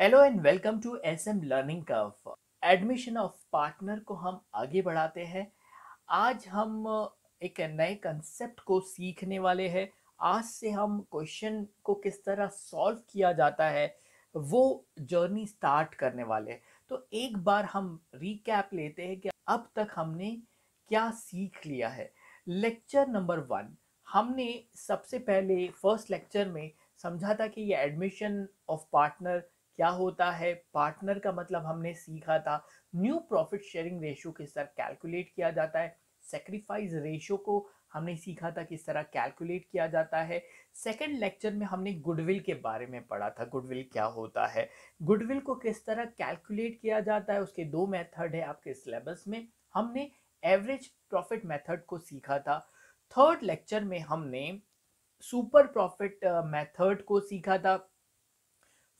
hello and welcome to S M learning curve admission of partner को हम आगे बढ़ाते हैं आज हम एक नए कंसेप्ट को सीखने वाले हैं आज से हम क्वेश्चन को किस तरह सॉल्व किया जाता है वो जर्नी स्टार्ट करने वाले हैं तो एक बार हम रीकैप लेते हैं कि अब तक हमने क्या सीख लिया है लेक्चर नंबर वन हमने सबसे पहले फर्स्ट लेक्चर में समझा था कि ये एडमिशन ऑफ पार्टनर क्या होता है पार्टनर का मतलब हमने सीखा था न्यू प्रॉफिट शेयरिंग रेशियो किस तरह कैलकुलेट किया जाता है सेक्रीफाइस रेशियो को हमने सीखा था किस तरह कैलकुलेट किया जाता है सेकेंड लेक्चर में हमने गुडविल के बारे में पढ़ा था गुडविल क्या होता है गुडविल को किस तरह कैलकुलेट किया जाता है उसके दो मेथड है आपके सिलेबस में हमने एवरेज प्रॉफिट मेथड को सीखा था थर्ड लेक्चर में हमने सुपर प्रॉफिट मेथड को सीखा था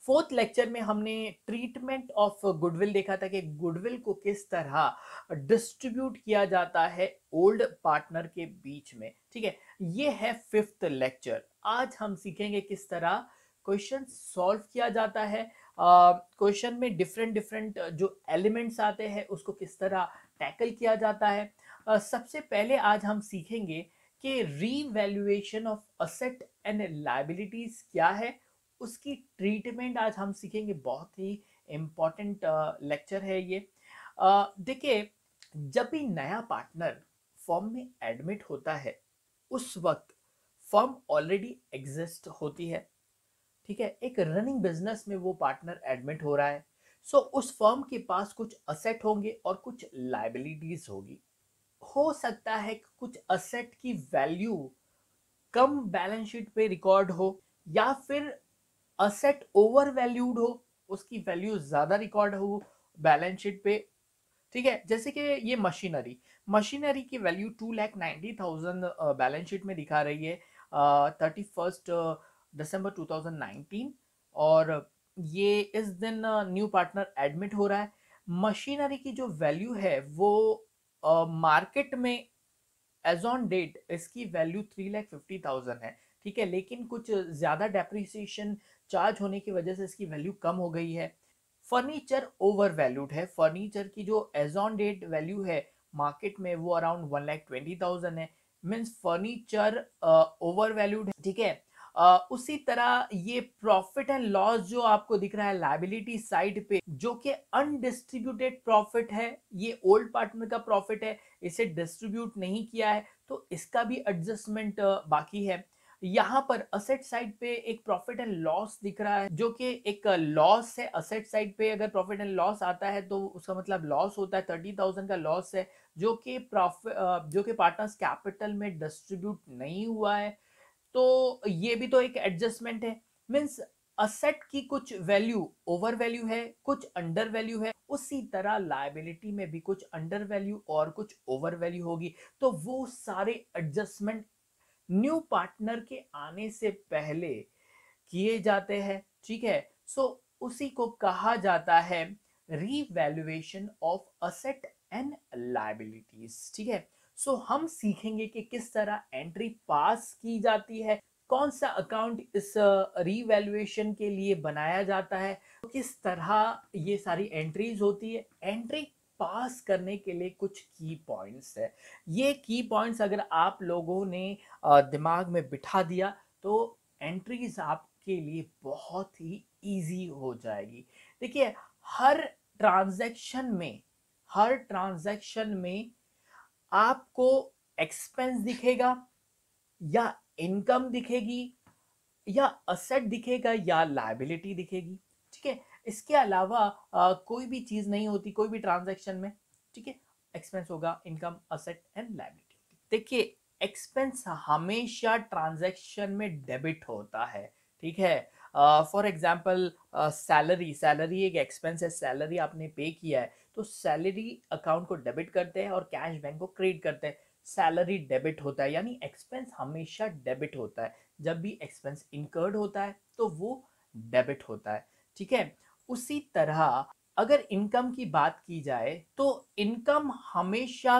फोर्थ लेक्चर में हमने ट्रीटमेंट ऑफ गुडविल देखा था कि गुडविल को किस तरह डिस्ट्रीब्यूट किया जाता है ओल्ड पार्टनर के बीच में ठीक है ये है फिफ्थ लेक्चर आज हम सीखेंगे किस तरह क्वेश्चन सॉल्व किया जाता है क्वेश्चन uh, में डिफरेंट डिफरेंट जो एलिमेंट्स आते हैं उसको किस तरह टैकल किया जाता है uh, सबसे पहले आज हम सीखेंगे कि revaluation of asset and liabilities क्या है उसकी ट्रीटमेंट आज हम सीखेंगे बहुत ही इम्पॉर्टेंट लेक्चर है ये देखिए जब भी नया पार्टनर फॉर्म में एडमिट होता है उस वक्त फॉर्म ऑलरेडी एग्जिस्ट होती है ठीक है एक रनिंग बिजनेस में वो पार्टनर एडमिट हो रहा है सो so, उस फॉर्म के पास कुछ असेट होंगे और कुछ लाइबिलिटीज होगी हो सकता है कि कुछ असेट की वैल्यू कम बैलेंस शीट पे रिकॉर्ड हो या फिर असेट ओवर वैल्यूड हो उसकी वैल्यू ज़्यादा रिकॉर्ड हो बैलेंस शीट पे ठीक है जैसे कि ये मशीनरी मशीनरी की value two lakh ninety thousand balance sheet में दिखा रही है thirty first December two thousand nineteen और ये इस दिन न्यू पार्टनर एडमिट हो रहा है मशीनरी की जो वैल्यू है वो मार्केट uh, में एज ऑन डेट इसकी value three lakh fifty thousand है ठीक है लेकिन कुछ ज़्यादा डेप्रिसिएशन चार्ज होने की वजह से इसकी वैल्यू कम हो गई है फर्नीचर ओवर वैल्यूड है फर्नीचर की जो एज ऑन डेट वैल्यू है मार्केट में वो around one lakh twenty thousand है मीन्स फर्नीचर ओवर वैल्यूड है ठीक है Uh, उसी तरह ये प्रॉफिट एंड लॉस जो आपको दिख रहा है लाइबिलिटी साइड पे जो कि अनडिस्ट्रीब्यूटेड प्रॉफिट है ये ओल्ड पार्टनर का प्रॉफिट है इसे डिस्ट्रीब्यूट नहीं किया है तो इसका भी एडजस्टमेंट uh, बाकी है यहाँ पर असेट साइड पे एक प्रॉफिट एंड लॉस दिख रहा है जो कि एक लॉस है असेट साइड पे अगर प्रॉफिट एंड लॉस आता है तो उसका मतलब लॉस होता है थर्टी थाउजेंड का लॉस है जो कि प्रॉफिट जो कि पार्टनर्स कैपिटल में डिस्ट्रीब्यूट नहीं हुआ है तो ये भी तो एक एडजस्टमेंट है मीन्स असेट की कुछ वैल्यू ओवर वैल्यू है कुछ अंडर वैल्यू है उसी तरह लाइबिलिटी में भी कुछ अंडर वैल्यू और कुछ ओवर वैल्यू होगी तो वो सारे एडजस्टमेंट न्यू पार्टनर के आने से पहले किए जाते हैं ठीक है सो so, उसी को कहा जाता है revaluation of asset and liabilities ठीक है सो so, हम सीखेंगे कि किस तरह एंट्री पास की जाती है कौन सा अकाउंट इस रीवैल्यूएशन के लिए बनाया जाता है किस तरह ये सारी एंट्रीज होती है एंट्री पास करने के लिए कुछ की पॉइंट्स है ये की पॉइंट्स अगर आप लोगों ने दिमाग में बिठा दिया तो एंट्रीज आपके लिए बहुत ही इजी हो जाएगी देखिए हर ट्रांजैक्शन में हर ट्रांजैक्शन में आपको एक्सपेंस दिखेगा या इनकम दिखेगी या असेट दिखेगा या लाइबिलिटी दिखेगी ठीक है इसके अलावा आ, कोई भी चीज़ नहीं होती कोई भी ट्रांजेक्शन में ठीक है एक्सपेंस होगा इनकम असेट एंड लाइबिलिटी देखिए एक्सपेंस हमेशा ट्रांजेक्शन में डेबिट होता है ठीक है फॉर एग्जाम्पल सैलरी सैलरी एक एक्सपेंस है सैलरी आपने पे किया है तो सैलरी अकाउंट को डेबिट करते हैं और कैश बैंक को क्रेडिट करते हैं सैलरी डेबिट होता है यानी एक्सपेंस हमेशा डेबिट होता है जब भी एक्सपेंस इनकर्ड होता है तो वो डेबिट होता है ठीक है उसी तरह अगर इनकम की बात की जाए तो इनकम हमेशा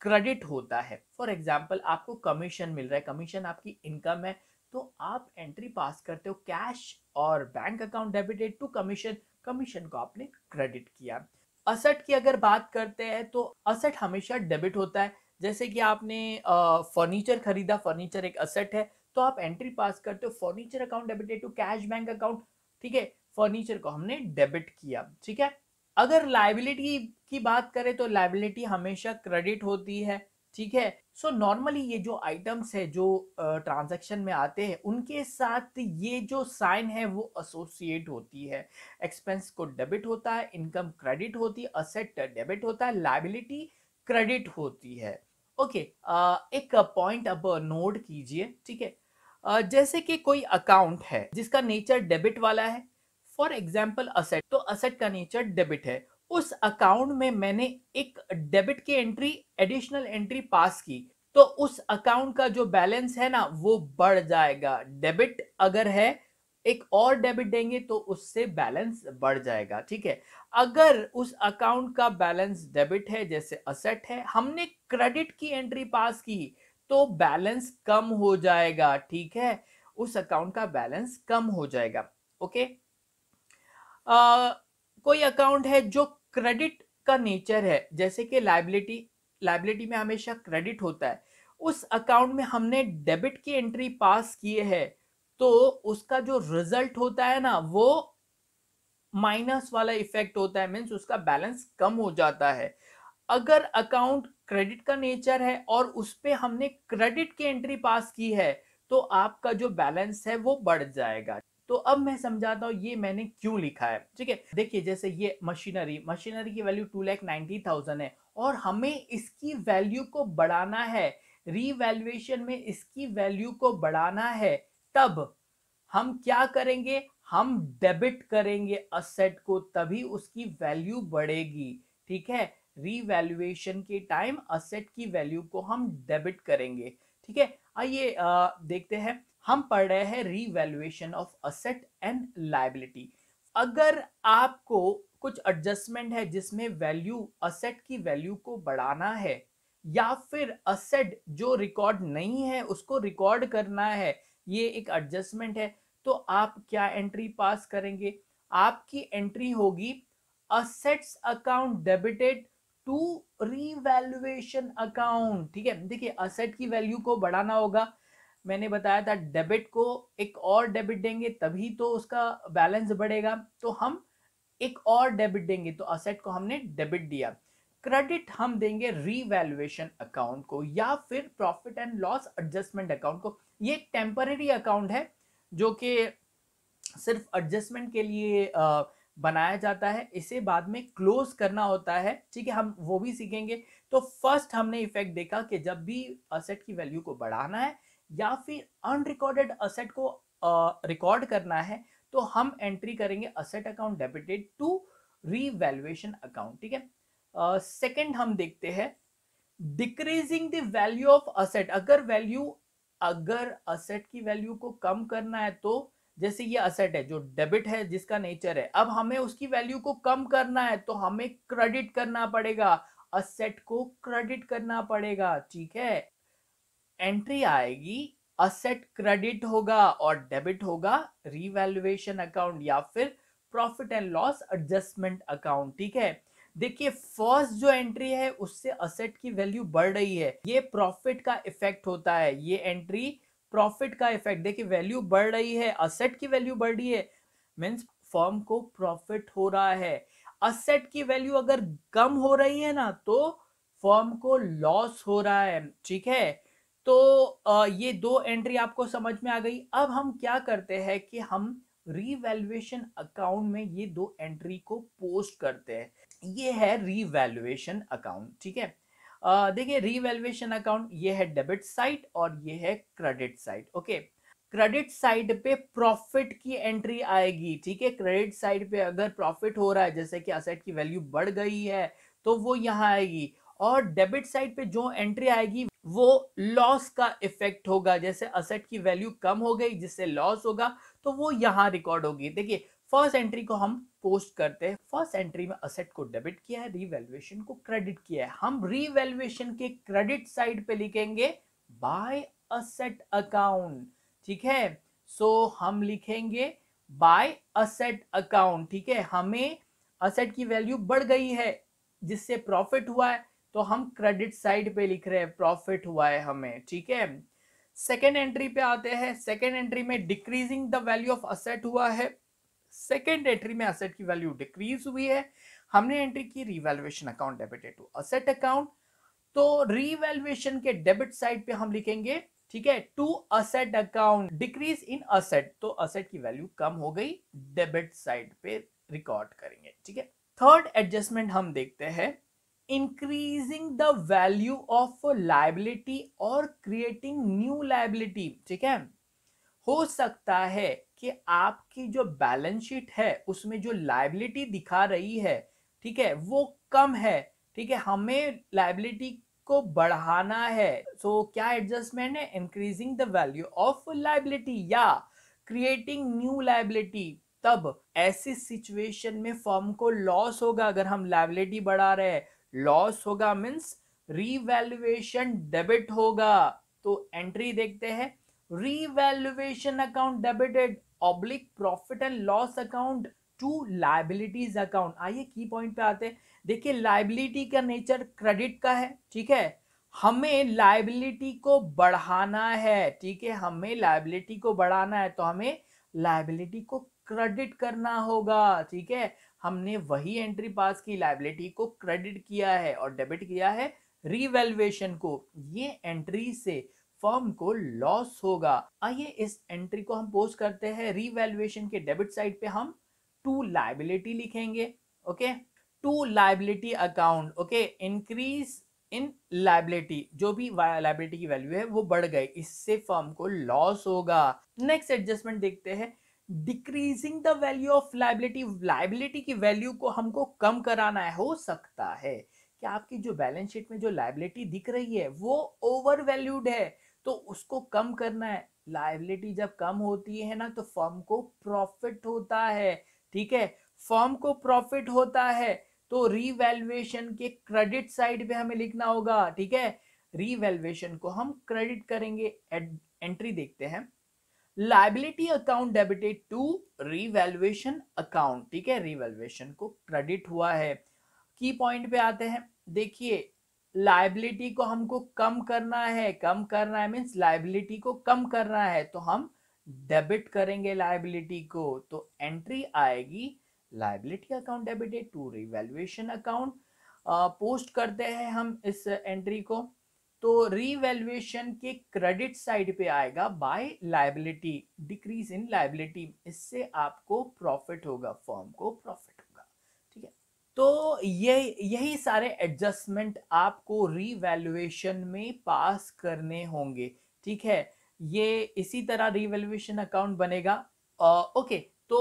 क्रेडिट होता है फॉर एग्जाम्पल आपको कमीशन मिल रहा है कमीशन आपकी इनकम है तो आप एंट्री पास करते हो कैश और bank account debited to commission commission को आपने क्रेडिट किया असट की अगर बात करते हैं तो असट हमेशा डेबिट होता है जैसे कि आपने फर्नीचर खरीदा फर्नीचर एक असट है तो आप एंट्री पास करते हो furniture account debited to cash bank account ठीक है फर्नीचर को हमने डेबिट किया ठीक है अगर लाइबिलिटी की बात करें तो लाइबिलिटी हमेशा क्रेडिट होती है ठीक है सो so नॉर्मली ये जो आइटम्स है जो ट्रांजैक्शन uh, में आते हैं उनके साथ ये जो साइन है वो एसोसिएट होती है एक्सपेंस को डेबिट होता है इनकम क्रेडिट होती है असेट डेबिट होता है लाइबिलिटी क्रेडिट होती है ओके okay, uh, एक पॉइंट अब नोट कीजिए ठीक है जैसे कि कोई अकाउंट है जिसका नेचर डेबिट वाला है फॉर एग्जाम्पल असेट तो असेट का नेचर डेबिट है उस अकाउंट में मैंने एक डेबिट की एंट्री एडिशनल एंट्री पास की तो उस अकाउंट का जो बैलेंस है ना वो बढ़ जाएगा डेबिट अगर है एक और डेबिट देंगे तो उससे बैलेंस बढ़ जाएगा ठीक है अगर उस अकाउंट का बैलेंस डेबिट है जैसे असेट है हमने क्रेडिट की एंट्री पास की तो बैलेंस कम हो जाएगा ठीक है उस अकाउंट का बैलेंस कम हो जाएगा ओके आ, कोई अकाउंट है जो क्रेडिट का नेचर है जैसे कि लाइबिलिटी लाइबिलिटी में हमेशा क्रेडिट होता है उस अकाउंट में हमने डेबिट की एंट्री पास किए है तो उसका जो रिजल्ट होता है ना वो माइनस वाला इफेक्ट होता है मीन्स उसका बैलेंस कम हो जाता है अगर अकाउंट क्रेडिट का नेचर है और उस पर हमने क्रेडिट की एंट्री पास की है तो आपका जो बैलेंस है वो बढ़ जाएगा तो अब मैं समझाता हूँ ये मैंने क्यों लिखा है ठीक है देखिए जैसे ये मशीनरी मशीनरी की value two lakh ninety thousand है और हमें इसकी वैल्यू को बढ़ाना है रीवैल्यूएशन में इसकी वैल्यू को बढ़ाना है तब हम क्या करेंगे हम डेबिट करेंगे असेट को तभी उसकी वैल्यू बढ़ेगी ठीक है रीवैल्यूएशन के टाइम असेट की वैल्यू को हम डेबिट करेंगे ठीक है आइए देखते हैं हम पढ़ रहे हैं revaluation of asset and liability अगर आपको कुछ एडजस्टमेंट है जिसमें वैल्यू असेट की वैल्यू को बढ़ाना है या फिर असेट जो रिकॉर्ड नहीं है उसको रिकॉर्ड करना है ये एक एडजस्टमेंट है तो आप क्या एंट्री पास करेंगे आपकी एंट्री होगी assets account debited to revaluation account ठीक है देखिए असेट की वैल्यू को बढ़ाना होगा मैंने बताया था डेबिट को एक और डेबिट देंगे तभी तो उसका बैलेंस बढ़ेगा तो हम एक और डेबिट देंगे तो असेट को हमने डेबिट दिया क्रेडिट हम देंगे रीवैल्युएशन अकाउंट को या फिर profit and loss adjustment account को ये टेम्पररी अकाउंट है जो कि सिर्फ एडजस्टमेंट के लिए बनाया जाता है इसे बाद में क्लोज करना होता है ठीक है हम वो भी सीखेंगे तो फर्स्ट हमने इफेक्ट देखा कि जब भी असेट की वैल्यू को बढ़ाना है या फिर अनरिकॉर्डेड असेट को रिकॉर्ड uh, करना है तो हम एंट्री करेंगे asset account debited to revaluation account ठीक है सेकेंड uh, हम देखते हैं decreasing the value of asset अगर वैल्यू अगर असेट की वैल्यू को कम करना है तो जैसे ये असेट है जो डेबिट है जिसका नेचर है अब हमें उसकी वैल्यू को कम करना है तो हमें क्रेडिट करना पड़ेगा असेट को क्रेडिट करना पड़ेगा ठीक है एंट्री आएगी असेट क्रेडिट होगा और डेबिट होगा रिवैल्युएशन अकाउंट या फिर profit and loss adjustment account ठीक है देखिए फर्स्ट जो एंट्री है उससे असेट की वैल्यू बढ़ रही है ये प्रॉफिट का इफेक्ट होता है ये एंट्री प्रॉफिट का इफेक्ट देखिए वैल्यू बढ़ रही है असेट की वैल्यू बढ़ रही है मीन्स फॉर्म को प्रॉफिट हो रहा है असेट की वैल्यू अगर कम हो रही है ना तो फॉर्म को लॉस हो रहा है ठीक है तो ये दो एंट्री आपको समझ में आ गई अब हम क्या करते हैं कि हम रीवैल्यूएशन अकाउंट में ये दो एंट्री को पोस्ट करते हैं ये है रीवैल्यूएशन अकाउंट ठीक है देखिए रिवेल्युएशन अकाउंट ये है डेबिट साइड और ये है credit side okay credit side पे प्रॉफिट की एंट्री आएगी ठीक है क्रेडिट साइड पे अगर प्रॉफिट हो रहा है जैसे कि असेट की वैल्यू बढ़ गई है तो वो यहाँ आएगी और डेबिट साइड पे जो एंट्री आएगी वो लॉस का इफेक्ट होगा जैसे असेट की वैल्यू कम हो गई जिससे लॉस होगा तो वो यहाँ रिकॉर्ड होगी देखिए फर्स्ट एंट्री को हम पोस्ट करते हैं फर्स्ट एंट्री में असेट को डेबिट किया है रीवैल्यूएशन को क्रेडिट किया है हम रीवैल्यूएशन के क्रेडिट साइड पे लिखेंगे बाय असेट अकाउंट ठीक है सो so, हम लिखेंगे बाय असेट अकाउंट ठीक है हमें असेट की वैल्यू बढ़ गई है जिससे प्रॉफिट हुआ है तो हम क्रेडिट साइड पे लिख रहे हैं प्रॉफिट हुआ है हमें ठीक है सेकेंड एंट्री पे आते हैं सेकेंड एंट्री में decreasing the value of asset हुआ है सेकेंड एंट्री में असेट की वैल्यू डिक्रीज हुई है हमने एंट्री की revaluation account debited to asset account तो रिवेल्युएशन के डेबिट साइड पे हम लिखेंगे ठीक है to asset account decrease in asset तो असेट की वैल्यू कम हो गई डेबिट साइड पे रिकॉर्ड करेंगे ठीक है थर्ड एडजस्टमेंट हम देखते हैं increasing the value of liability और क्रिएटिंग न्यू लाइबिलिटी ठीक है हो सकता है कि आपकी जो बैलेंस शीट है उसमें जो लाइबिलिटी दिखा रही है ठीक है वो कम है ठीक है हमें लाइबिलिटी को बढ़ाना है सो so, क्या एडजस्टमेंट है increasing the value of liability या क्रिएटिंग न्यू लाइबिलिटी तब ऐसी सिचुएशन में फॉर्म को लॉस होगा अगर हम लाइबिलिटी बढ़ा रहे हैं लॉस होगा मीन्स रीवैल्यूएशन डेबिट होगा तो एंट्री देखते हैं revaluation account debited oblique profit and loss account to liabilities account आइए की पॉइंट पे आते हैं देखिए लाइबिलिटी का नेचर क्रेडिट का है ठीक है हमें लाइबिलिटी को बढ़ाना है ठीक है हमें लाइबिलिटी को बढ़ाना है तो हमें लाइबिलिटी को क्रेडिट करना होगा ठीक है हमने वही एंट्री पास की लाइबिलिटी को क्रेडिट किया है और डेबिट किया है रिवेल्युएशन को ये एंट्री से फर्म को लॉस होगा आइए इस एंट्री को हम पोस्ट करते हैं रिवेल्युएशन के डेबिट साइड पे हम टू लाइबिलिटी लिखेंगे okay to liability account okay increase in liability जो भी लाइबिलिटी की वैल्यू है वो बढ़ गई इससे फर्म को लॉस होगा नेक्स्ट एडजस्टमेंट देखते हैं decreasing the value of liability liability की वैल्यू को हमको कम कराना है हो सकता है कि आपकी जो बैलेंस शीट में जो लाइबिलिटी दिख रही है वो ओवर वैल्यूड है तो उसको कम करना है लाइबिलिटी जब कम होती है ना तो फर्म को प्रॉफिट होता है ठीक है फर्म को प्रॉफिट होता है तो रीवैल्युएशन के क्रेडिट साइड पे हमें लिखना होगा ठीक है रीवैल्युएशन को हम क्रेडिट करेंगे एंट्री देखते हैं liability account debited to revaluation account ठीक है रीवैल्युएशन को क्रेडिट हुआ है की पॉइंट पे आते हैं देखिए लाइबिलिटी को हमको कम करना है कम करना है मीन्स लाइबिलिटी को कम करना है तो हम डेबिट करेंगे लाइबिलिटी को तो एंट्री आएगी liability account debited to revaluation account post करते हैं हम इस एंट्री को तो रिवेल्युएशन के क्रेडिट साइड पे आएगा by liability decrease in liability इससे आपको प्रॉफिट होगा फॉर्म को प्रॉफिट तो ये यही सारे एडजस्टमेंट आपको रीवैल्यूएशन में पास करने होंगे ठीक है ये इसी तरह रीवैल्यूएशन अकाउंट बनेगा ओके तो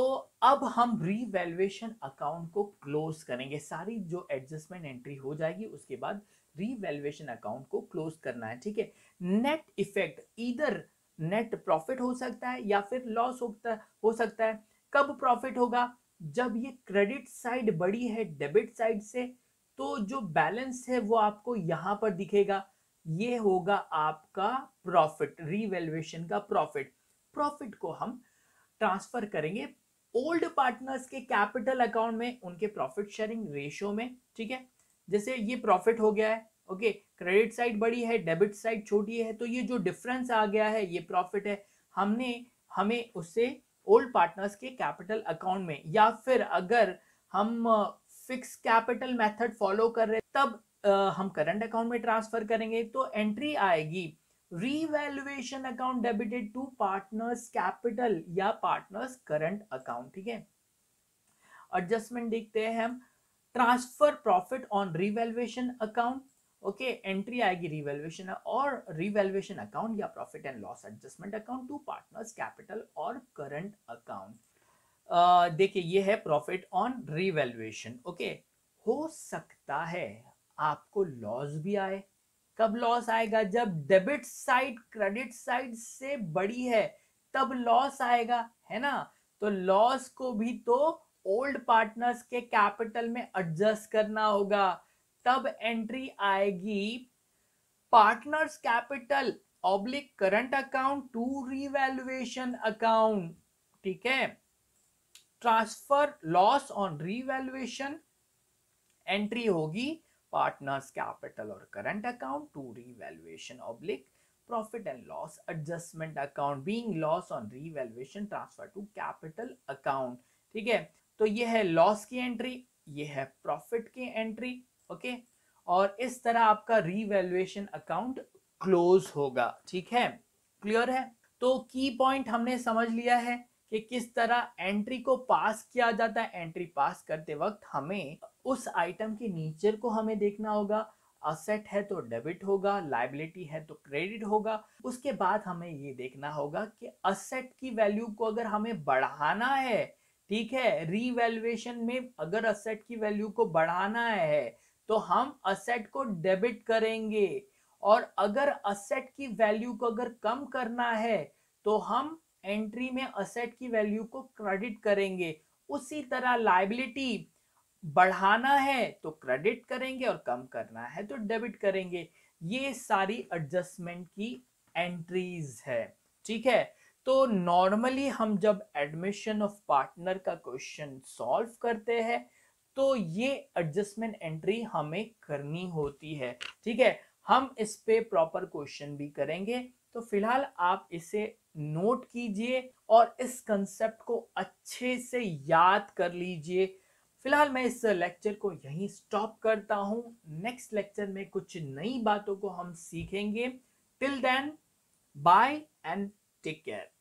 अब हम रीवैल्यूएशन अकाउंट को क्लोज करेंगे सारी जो एडजस्टमेंट एंट्री हो जाएगी उसके बाद रीवैल्यूएशन अकाउंट को क्लोज करना है ठीक है नेट इफेक्ट इधर नेट प्रॉफिट हो सकता है या फिर लॉस हो सकता है कब प्रॉफिट होगा जब ये क्रेडिट साइड बड़ी है डेबिट साइड से तो जो बैलेंस है वो आपको यहां पर दिखेगा ये होगा आपका प्रॉफिट रिवेल्युएशन का प्रॉफिट प्रॉफिट को हम ट्रांसफर करेंगे ओल्ड पार्टनर्स के कैपिटल अकाउंट में उनके प्रॉफिट शेयरिंग रेशियो में ठीक है जैसे ये प्रॉफिट हो गया है ओके क्रेडिट साइड बड़ी है डेबिट साइड छोटी है तो ये जो डिफरेंस आ गया है ये प्रॉफिट है हमने हमें उससे ओल्ड पार्टनर्स के कैपिटल अकाउंट में या फिर अगर हम फिक्स कैपिटल मेथड फॉलो कर रहे तब आ, हम करंट अकाउंट में ट्रांसफर करेंगे तो एंट्री आएगी revaluation account debited to partners capital या पार्टनर्स करंट अकाउंट ठीक है एडजस्टमेंट देखते हैं हम transfer profit on revaluation account okay entry आएगी रिवेल्युएशन और रिवेल्युएशन अकाउंट या profit and loss adjustment account to partners capital और करंट अकाउंट देखिए ये है प्रॉफिट ऑन रिवेल्युएशन ओके हो सकता है आपको लॉस भी आए कब लॉस आएगा जब डेबिट साइड क्रेडिट साइड से बड़ी है तब लॉस आएगा है ना तो लॉस को भी तो ओल्ड पार्टनर्स के कैपिटल में एडजस्ट करना होगा तब एंट्री आएगी partners capital oblique current account to revaluation account ठीक है transfer loss on revaluation entry होगी पार्टनर्स कैपिटल और current account to revaluation oblique profit and loss adjustment account being loss on revaluation transfer to capital account ठीक है तो यह है loss की एंट्री यह है प्रॉफिट की एंट्री ओके और इस तरह आपका रीवैल्यूएशन अकाउंट क्लोज होगा ठीक है क्लियर है तो की पॉइंट हमने समझ लिया है कि किस तरह एंट्री को पास किया जाता है एंट्री पास करते वक्त हमें उस आइटम के नेचर को हमें देखना होगा असेट है तो डेबिट होगा लाइबिलिटी है तो क्रेडिट होगा उसके बाद हमें ये देखना होगा कि असेट की वैल्यू को अगर हमें बढ़ाना है ठीक है रीवैल्यूएशन में अगर असेट की वैल्यू को बढ़ाना है तो हम असेट को डेबिट करेंगे और अगर असेट की वैल्यू को अगर कम करना है तो हम एंट्री में असेट की वैल्यू को क्रेडिट करेंगे उसी तरह लाइबिलिटी बढ़ाना है तो क्रेडिट करेंगे और कम करना है तो डेबिट करेंगे ये सारी एडजस्टमेंट की एंट्रीज है ठीक है तो नॉर्मली हम जब एडमिशन ऑफ पार्टनर का क्वेश्चन सॉल्व करते हैं तो ये एडजस्टमेंट एंट्री हमें करनी होती है ठीक है हम इस पे प्रॉपर क्वेश्चन भी करेंगे तो फिलहाल आप इसे नोट कीजिए और इस कंसेप्ट को अच्छे से याद कर लीजिए फिलहाल मैं इस लेक्चर को यहीं स्टॉप करता हूं नेक्स्ट लेक्चर में कुछ नई बातों को हम सीखेंगे till then bye and take care